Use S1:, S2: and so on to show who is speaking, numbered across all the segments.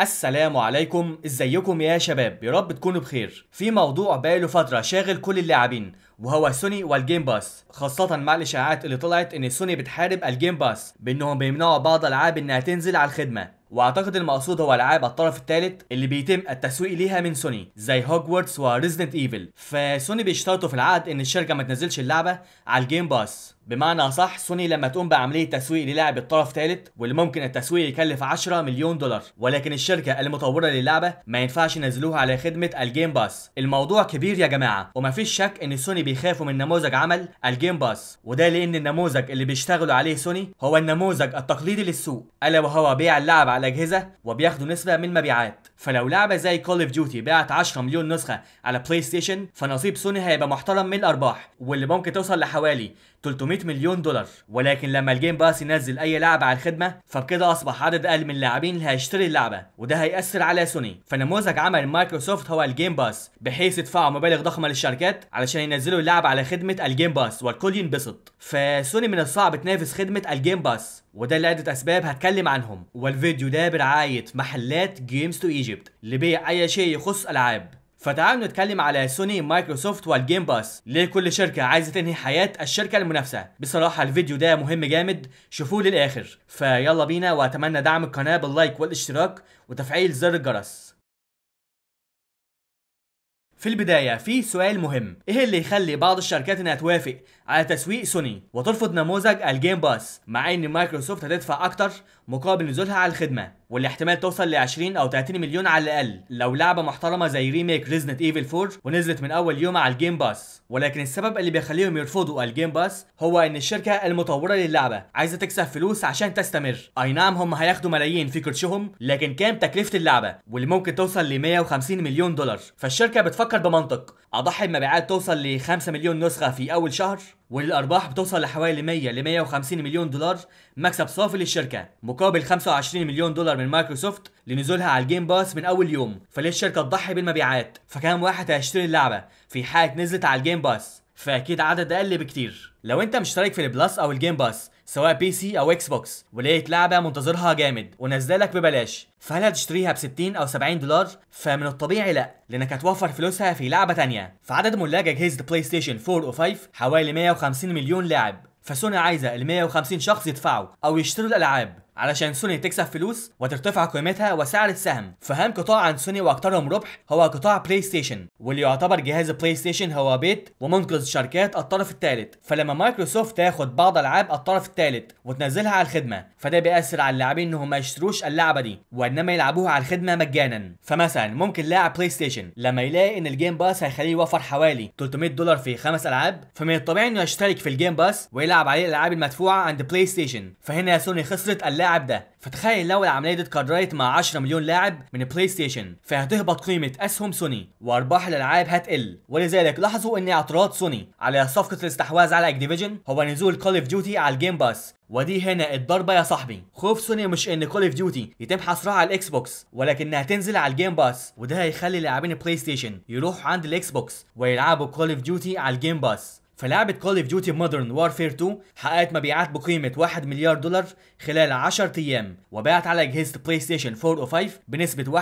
S1: السلام عليكم ازيكم يا شباب يا رب تكونوا بخير في موضوع بقاله فتره شاغل كل اللاعبين وهو سوني والجيم باس خاصة مع الإشاعات اللي طلعت إن سوني بتحارب الجيم باس بإنهم بيمنعوا بعض العاب إنها تنزل على الخدمة واعتقد المقصود هو العاب الطرف الثالث اللي بيتم التسويق ليها من سوني زي هوجورتس وريزدنت ايفل فسوني بيشترطوا في العقد ان الشركه ما تنزلش اللعبه على الجيم باس بمعنى صح سوني لما تقوم بعملية تسويق للعبة طرف ثالث واللي ممكن التسويق يكلف 10 مليون دولار ولكن الشركة المطورة للعبة ما ينفعش ينزلوها على خدمة الجيم باس الموضوع كبير يا جماعة ومفيش شك ان سوني بيخافوا من نموذج عمل الجيم باس وده لان النموذج اللي بيشتغلوا عليه سوني هو النموذج التقليدي للسوق الا وهو بيع اللعب على اجهزة وبياخدوا نسبة من مبيعات فلو لعبه زي كول اوف ديوتي باعت 10 مليون نسخه على بلاي ستيشن فنصيب سوني هيبقى محترم من الارباح واللي ممكن توصل لحوالي 300 مليون دولار ولكن لما الجيم باس ينزل اي لعبه على الخدمه فبكده اصبح عدد اقل من اللاعبين اللي هيشتري اللعبه وده هيأثر على سوني فنموذج عمل مايكروسوفت هو الجيم باس بحيث يدفعوا مبالغ ضخمه للشركات علشان ينزلوا اللعبه على خدمه الجيم باس والكل ينبسط فسوني من الصعب تنافس خدمه الجيم باس وده لعدة أسباب هتكلم عنهم والفيديو ده برعاية محلات جيمز تو ايجيبت لبيع أي شيء يخص ألعاب فتعالوا نتكلم على سوني مايكروسوفت والجيم باس ليه كل شركة عايزة تنهي حياة الشركة المنافسة بصراحة الفيديو ده مهم جامد شوفوه للآخر فيلا بينا وأتمنى دعم القناة باللايك والاشتراك وتفعيل زر الجرس في البداية في سؤال مهم ايه اللي يخلي بعض الشركات انها توافق على تسويق سوني وترفض نموذج الجيم باس مع ان مايكروسوفت هتدفع اكتر مقابل نزولها على الخدمه واللي احتمال توصل ل 20 او 30 مليون على الاقل لو لعبه محترمه زي ريميك ريزنت ايفل 4 ونزلت من اول يوم على الجيم باس ولكن السبب اللي بيخليهم يرفضوا الجيم باس هو ان الشركه المطوره للعبه عايزه تكسب فلوس عشان تستمر اي نعم هم هياخدوا ملايين في كرشهم لكن كام تكلفه اللعبه واللي ممكن توصل ل 150 مليون دولار فالشركه بتفكر بمنطق اضحي بمبيعات توصل ل 5 مليون نسخه في اول شهر والارباح بتوصل لحوالي 100 ل 150 مليون دولار مكسب صافي للشركه مقابل 25 مليون دولار من مايكروسوفت لنزولها على الجيم باس من اول يوم فليه الشركه تضحي بالمبيعات فكام واحد هيشتري اللعبه في حاله نزلت على الجيم باس فاكيد عدد اقل بكتير لو انت مشترك في البلس او الجيم باس سواء بي سي او اكس بوكس ولقيت لعبه منتظرها جامد ونزلك ببلاش فهل هتشتريها ب 60 او 70 دولار فمن الطبيعي لا لانك هتوفر فلوسها في لعبه تانية فعدد ملاك اجهزه بلاي ستيشن 4 و5 حوالي 150 مليون لاعب فسوني عايزه ال 150 شخص يدفعوا او يشتروا الالعاب علشان سوني تكسب فلوس وترتفع قيمتها وسعر السهم فأهم قطاع عند سوني وأكثرهم ربح هو قطاع بلاي ستيشن واللي يعتبر جهاز بلاي ستيشن هو بيت ومنقذ شركات الطرف الثالث فلما مايكروسوفت تاخد بعض ألعاب الطرف الثالث وتنزلها على الخدمة فده بيأثر على اللاعبين إنهم ما يشتروش اللعبة دي وإنما يلعبوها على الخدمة مجانا فمثلا ممكن لاعب بلاي ستيشن لما يلاقي إن الجيم باس هيخليه يوفر حوالي 300 دولار في خمس ألعاب فمن الطبيعي إنه يشترك في الجيم باس ويلعب عليه الألعاب المدفوعة عند بلاي ستيشن فهنا سوني خسرت اللعبة اللاعب ده فتخيل لو العمليه دي اتكررت مع 10 مليون لاعب من بلاي ستيشن فهتهبط قيمه اسهم سوني وارباح الالعاب هتقل ولذلك لاحظوا ان اعتراض سوني على صفقه الاستحواذ على اكتيفيجن هو نزول كول اوف ديوتي على الجيم باس ودي هنا الضربه يا صاحبي خوف سوني مش ان كول اوف ديوتي يتم حصرها على الاكس بوكس ولكنها تنزل على الجيم باس وده هيخلي لاعبين بلاي ستيشن يروحوا عند الاكس بوكس ويلعبوا كول اوف ديوتي على الجيم باس فلعبة كول اوف ديوتي مودرن وارفير 2 حققت مبيعات بقيمة 1 مليار دولار خلال 10 ايام وباعت على اجهزة بلاي ستيشن 4 و 5 بنسبة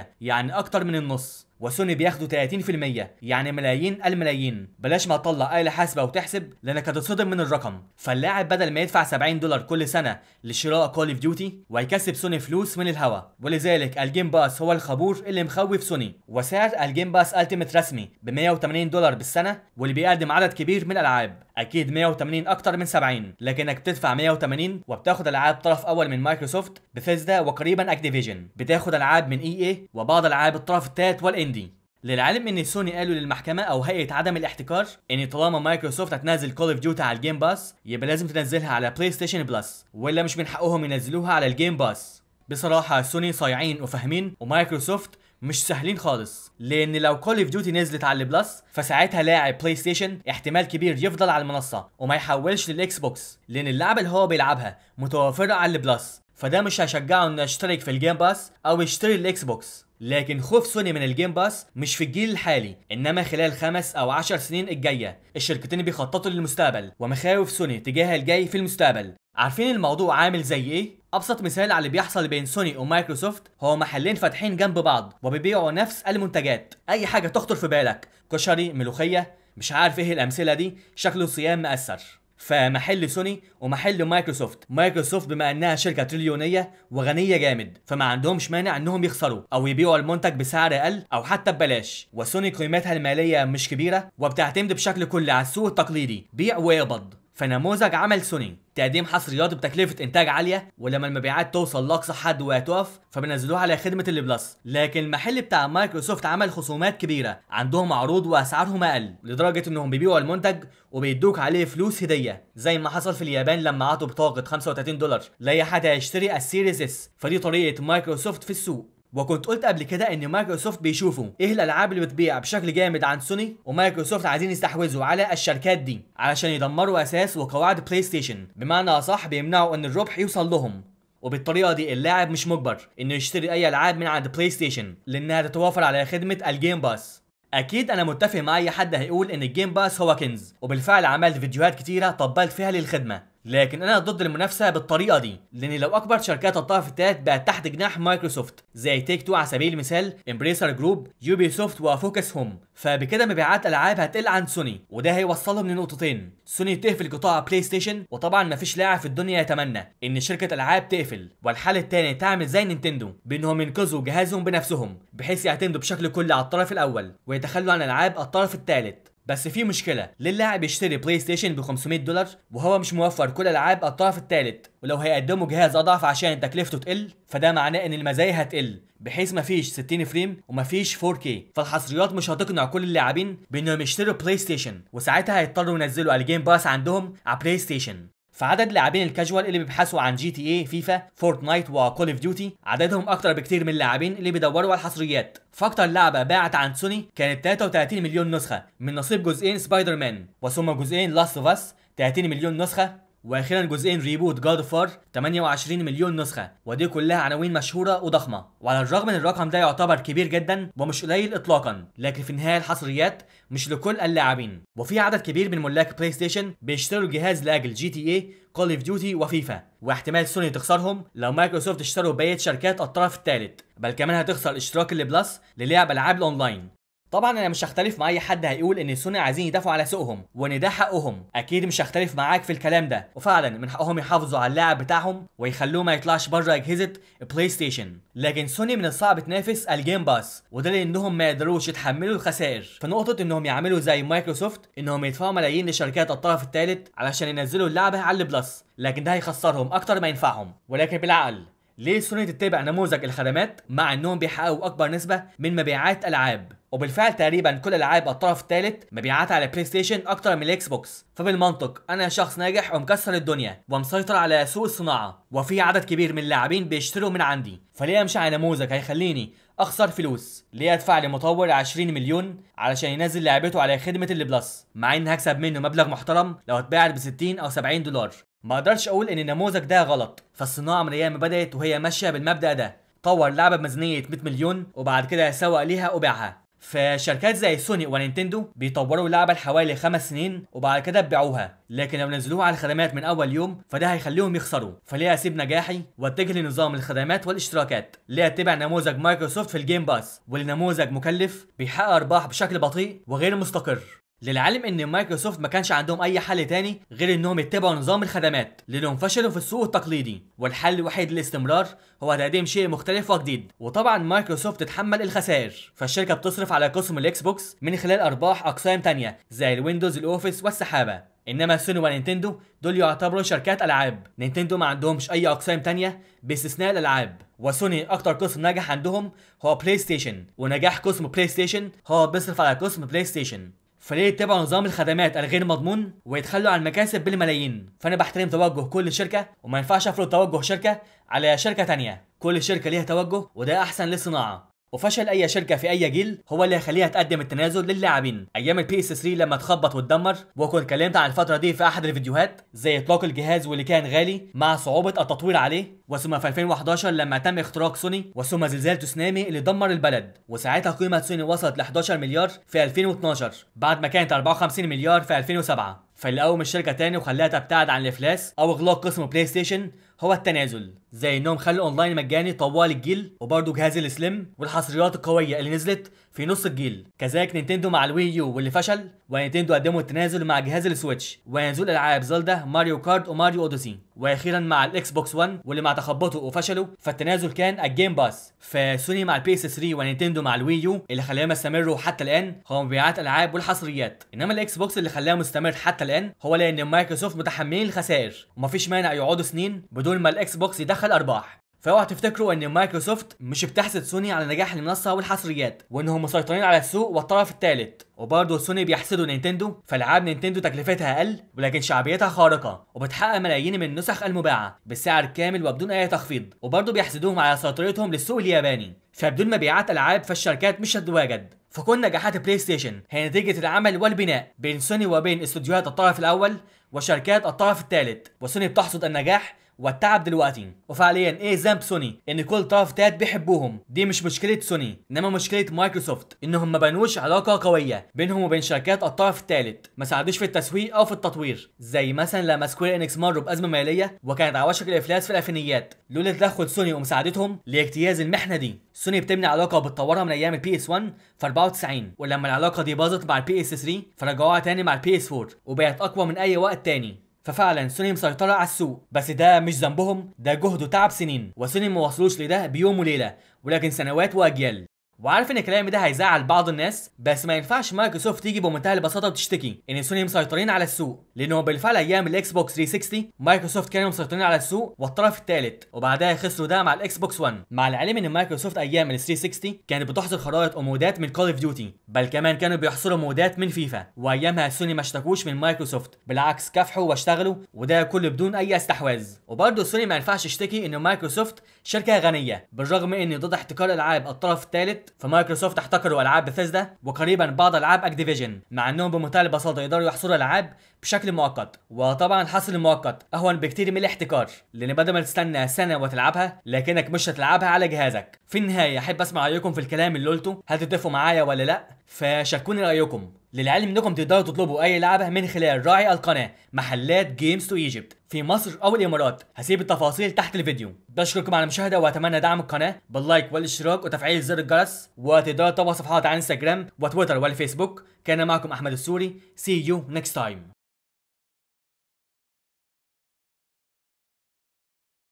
S1: 71% يعني اكتر من النص وسوني بياخدوا 30% يعني ملايين الملايين بلاش ما تطلع اي حاسبة وتحسب لأنك هتتصدم من الرقم فاللاعب بدل ما يدفع 70 دولار كل سنة لشراء كول اوف ديوتي ويكسب سوني فلوس من الهوا ولذلك الجيم باس هو الخبور اللي مخوف سوني وسعر الجيم باس التيمت رسمي ب 180 دولار بالسنة واللي بيقدم عدد كبير من الألعاب اكيد 180 اكتر من 70 لكنك بتدفع 180 وبتاخد العاب طرف اول من مايكروسوفت بثيزدا وقريبا اكتيفيجن بتاخد العاب من اي اي وبعض العاب الطرف الثالث والان دي للعلم ان سوني قالوا للمحكمه او هيئه عدم الاحتكار ان طالما مايكروسوفت هتنزل كول اوف ديوتي على الجيم باس يبقى لازم تنزلها على بلاي ستيشن بلس ولا مش من حقهم ينزلوها على الجيم باس بصراحه سوني صايعين وفاهمين ومايكروسوفت مش سهلين خالص لان لو كول اوف ديوتي نزلت على البلس فساعتها لاعب بلاي ستيشن احتمال كبير يفضل على المنصه وما يحولش للاكس بوكس لان اللعبه اللي هو بيلعبها متوفره على البلس فده مش هشجعه انه يشترك في الجيم باس او يشتري الاكس بوكس لكن خوف سوني من الجيم باس مش في الجيل الحالي انما خلال خمس او عشر سنين الجايه الشركتين بيخططوا للمستقبل ومخاوف سوني تجاه الجاي في المستقبل عارفين الموضوع عامل زي ايه ابسط مثال على اللي بيحصل بين سوني ومايكروسوفت هو محلين فاتحين جنب بعض وبيبيعوا نفس المنتجات اي حاجه تخطر في بالك كشري ملوخيه مش عارف ايه الامثله دي شكله صيام مأثر فمحل سوني ومحل مايكروسوفت مايكروسوفت بما انها شركه تريليونيه وغنيه جامد فما عندهمش مانع انهم يخسروا او يبيعوا المنتج بسعر اقل او حتى ببلاش وسوني قيمتها الماليه مش كبيره وبتعتمد بشكل كلي على السوق التقليدي بيع ويقبض فنموذج عمل سوني تقديم حصريات بتكلفة إنتاج عالية ولما المبيعات توصل لأقصى حد وهتقف فبينزلوها على خدمة اللي بلس لكن المحل بتاع مايكروسوفت عمل خصومات كبيرة عندهم عروض وأسعارهم أقل لدرجة إنهم بيبيعوا المنتج وبيدوك عليه فلوس هدية زي ما حصل في اليابان لما عطوا بطاقة 35 دولار لأي حد هيشتري السيريز اس فدي طريقة مايكروسوفت في السوق وكنت قلت قبل كده ان مايكروسوفت بيشوفوا ايه الالعاب اللي بتبيع بشكل جامد عن سوني ومايكروسوفت عايزين يستحوذوا على الشركات دي علشان يدمروا اساس وقواعد بلاي ستيشن بمعنى اصح بيمنعوا ان الربح يوصل لهم وبالطريقه دي اللاعب مش مجبر انه يشتري اي العاب من عند بلاي ستيشن لانها تتوافر على خدمه الجيم باس اكيد انا متفق مع اي حد هيقول ان الجيم باس هو كنز وبالفعل عملت فيديوهات كتيره طبلت فيها للخدمه لكن انا ضد المنافسه بالطريقه دي لان لو اكبر شركات الطرف الثالث بقت تحت جناح مايكروسوفت زي تيك تو على سبيل المثال امبريسر جروب يوبي سوفت وفوكس هوم فبكده مبيعات العاب هتقل عن سوني وده هيوصلهم لنقطتين سوني تقفل قطاع بلاي ستيشن وطبعا مفيش لاعب في الدنيا يتمنى ان شركه العاب تقفل والحل الثاني تعمل زي نينتندو بانهم ينقذوا جهازهم بنفسهم بحيث يعتمدوا بشكل كلي على الطرف الاول ويتخلوا عن العاب الطرف الثالث بس في مشكله للاعب يشتري بلاي ستيشن ب 500 دولار وهو مش موفر كل العاب الطرف الثالث ولو هيقدموا جهاز اضعف عشان تكلفته تقل فده معناه ان المزايا هتقل بحيث مفيش 60 فريم ومفيش 4K فالحصريات مش هتقنع كل اللاعبين بانهم يشتروا بلاي ستيشن وساعتها هيضطروا ينزلوا الجيم باس عندهم على بلاي ستيشن فعدد لاعبين الكاجوال اللي بيبحثوا عن جي تي اي فيفا فورتنايت وكول اوف ديوتي عددهم اكتر بكتير من اللاعبين اللي بيدوروا على الحصريات فاكتر لعبه باعت عن سوني كانت 33 مليون نسخه من نصيب جزئين سبايدر مان وثم جزئين لاست اوف اس 30 مليون نسخه واخيرا جزئين ريبوت جاد فار 28 مليون نسخه ودي كلها عناوين مشهوره وضخمه وعلى الرغم ان الرقم ده يعتبر كبير جدا ومش قليل اطلاقا لكن في النهايه الحصريات مش لكل اللاعبين وفي عدد كبير من ملاك بلاي ستيشن بيشتروا الجهاز لاجل جي تي اي كول اوف ديوتي وفيفا واحتمال سوني تخسرهم لو مايكروسوفت اشتروا بقيه شركات الطرف الثالث بل كمان هتخسر اشتراك اللي بلس للعب العاب الاونلاين طبعا انا مش هختلف مع اي حد هيقول ان سوني عايزين يدافعوا على سوقهم وان ده حقهم اكيد مش هختلف معاك في الكلام ده وفعلا من حقهم يحافظوا على اللاعب بتاعهم ويخلوه ما يطلعش بره اجهزه بلاي ستيشن لكن سوني من الصعب تنافس الجيم باس وده لانهم ما يقدروش يتحملوا الخسائر في نقطه انهم يعملوا زي مايكروسوفت انهم يدفعوا ملايين لشركات الطرف الثالث علشان ينزلوا اللعبه على البلس لكن ده هيخسرهم اكتر ما ينفعهم ولكن بالعقل ليه سوني تتبع نموذج الخدمات مع انهم بيحققوا اكبر نسبه من مبيعات العاب وبالفعل تقريبا كل العاب الطرف الثالث مبيعاتها على بلاي ستيشن اكتر من الاكس بوكس فبالمنطق انا شخص ناجح ومكسر الدنيا ومسيطر على سوق الصناعه وفي عدد كبير من اللاعبين بيشتروا من عندي فليه امشي على نموذج هيخليني اخسر فلوس ليه ادفع لمطور 20 مليون علشان ينزل لعبته على خدمه اللي بلس مع ان هكسب منه مبلغ محترم لو اتباعت ب 60 او 70 دولار ما اقدرش اقول ان النموذج ده غلط فالصناعه من ايام ما بدات وهي ماشيه بالمبدا ده طور لعبه بميزانيه 100 مليون وبعد كده سوق ليها وبيعها فشركات زي سوني ونينتندو بيطوروا اللعبه لحوالي خمس سنين وبعد كده بيبيعوها لكن لو نزلوها على الخدمات من اول يوم فده هيخليهم يخسروا فليه اسيب نجاحي واتجه لنظام الخدمات والاشتراكات ليه اتبع نموذج مايكروسوفت في الجيم باس والنموذج مكلف بيحقق ارباح بشكل بطيء وغير مستقر للعلم ان مايكروسوفت ما كانش عندهم اي حل تاني غير انهم يتبعوا نظام الخدمات لانهم فشلوا في السوق التقليدي والحل الوحيد للاستمرار هو تقديم شيء مختلف وجديد وطبعا مايكروسوفت تتحمل الخسائر فالشركه بتصرف على قسم الاكس بوكس من خلال ارباح اقسام تانية زي الويندوز الاوفيس والسحابه انما سوني ونينتندو دول يعتبروا شركات العاب نينتندو ما عندهمش اي اقسام تانية باستثناء الالعاب وسوني اكتر قسم نجح عندهم هو بلاي ستيشن ونجاح قسم بلاي ستيشن هو بيصرف على قسم بلاي ستيشن فليه يتبعوا نظام الخدمات الغير مضمون ويتخلوا عن المكاسب بالملايين فانا بحترم توجه كل شركه وما ينفعش افرض توجه شركه على شركه تانية كل شركه ليها توجه وده احسن للصناعه وفشل اي شركه في اي جيل هو اللي هيخليها تقدم التنازل للاعبين ايام البي اس 3 لما اتخبط واتدمر وكنت اتكلمت عن الفتره دي في احد الفيديوهات زي اطلاق الجهاز واللي كان غالي مع صعوبه التطوير عليه وثم في 2011 لما تم اختراق سوني وثم زلزال تسونامي اللي دمر البلد وساعتها قيمه سوني وصلت ل 11 مليار في 2012 بعد ما كانت 54 مليار في 2007 فاللي قوم الشركه تاني وخلاها تبتعد عن الافلاس او اغلاق قسم بلاي ستيشن هو التنازل زي انهم خلوا اونلاين مجاني طوال الجيل وبرضه جهاز السليم والحصريات القويه اللي نزلت في نص الجيل كذلك نينتندو مع الوي يو واللي فشل ونينتندو قدموا التنازل مع جهاز السويتش ونزول العاب زلدا ماريو كارد وماريو اوديسي واخيرا مع الاكس بوكس 1 واللي مع تخبطه وفشلوا فالتنازل كان الجيم باس فسوني مع البي اس 3 ونينتندو مع الوي يو اللي خلاهم يستمروا حتى الان هو مبيعات العاب والحصريات انما الاكس بوكس اللي خلاه مستمر حتى الان هو لان مايكروسوفت متحملين الخسائر ومفيش مانع يقعدوا سنين بدون دول ما الاكس بوكس يدخل ارباح فاوعوا تفتكروا ان مايكروسوفت مش بتحسد سوني على نجاح المنصه والحصريات وانهم مسيطرين على السوق والطرف الثالث وبرضه سوني بيحسدوا نينتندو فالعاب نينتندو تكلفتها اقل ولكن شعبيتها خارقه وبتحقق ملايين من النسخ المباعه بالسعر الكامل وبدون اي تخفيض وبرضه بيحسدوهم على سيطرتهم للسوق الياباني فبدون مبيعات العاب فالشركات مش هتتواجد فكل نجاحات بلاي ستيشن هي نتيجه العمل والبناء بين سوني وبين استوديوهات الطرف الاول وشركات الطرف الثالث وسوني بتحصد النجاح والتعب دلوقتي وفعليا ايه ذنب سوني ان كل طرف تالت بيحبوهم دي مش مشكله سوني انما مشكله مايكروسوفت انهم ما بنوش علاقه قويه بينهم وبين شركات الطرف الثالث ما ساعدوش في التسويق او في التطوير زي مثلا لما سكوير انكس مروا بازمه ماليه وكانت على وشك الافلاس في الالفينيات لولا تدخل سوني ومساعدتهم لاجتياز المحنه دي سوني بتبني علاقه وبتطورها من ايام البي اس 1 في 94 ولما العلاقه دي باظت مع البي اس 3 فرجعوها تاني مع البي اس 4 وبقت اقوى من اي وقت تاني ففعلا سوني مسيطرة على السوق بس ده مش ذنبهم ده جهد وتعب سنين وسوني ما وصلوش لده بيوم وليلة ولكن سنوات وأجيال وعارف ان كلامي ده هيزعل بعض الناس بس ما ينفعش مايكروسوفت تيجي بمنتهى البساطه وتشتكي ان سوني مسيطرين على السوق لان هو بالفعل ايام الاكس بوكس 360 مايكروسوفت كانوا مسيطرين على السوق والطرف الثالث وبعدها خسروا ده مع الاكس بوكس 1 مع العلم ان مايكروسوفت ايام ال 360 كانت بتحصل خرائط ومودات من كول اوف ديوتي بل كمان كانوا بيحصلوا مودات من فيفا وايامها سوني ما اشتكوش من مايكروسوفت بالعكس كافحوا واشتغلوا وده كله بدون اي استحواذ وبرضه سوني ما ينفعش تشتكي ان مايكروسوفت شركة غنية بالرغم ان ضد احتكار العاب الطرف الثالث فمايكروسوفت احتكروا العاب بثيزدا وقريبا بعض العاب اكتيفيجن مع انهم بمنتهى البساطة يقدروا يحصروا العاب بشكل مؤقت وطبعا الحصر المؤقت اهون بكتير من الاحتكار لان بدل ما تستنى سنة وتلعبها لكنك مش هتلعبها على جهازك في النهاية احب اسمع رأيكم في الكلام اللي قلته هل تتفقوا معايا ولا لا فشاركوني رايكم للعلم انكم تقدروا تطلبوا اي لعبه من خلال راعي القناه محلات جيمز تو ايجيبت في مصر او الامارات هسيب التفاصيل تحت الفيديو بشكركم على المشاهده واتمنى دعم القناه باللايك والاشتراك وتفعيل زر الجرس وتقدروا تتابعوا صفحات على انستغرام وتويتر والفيسبوك كان معكم احمد السوري سي يو نيكست تايم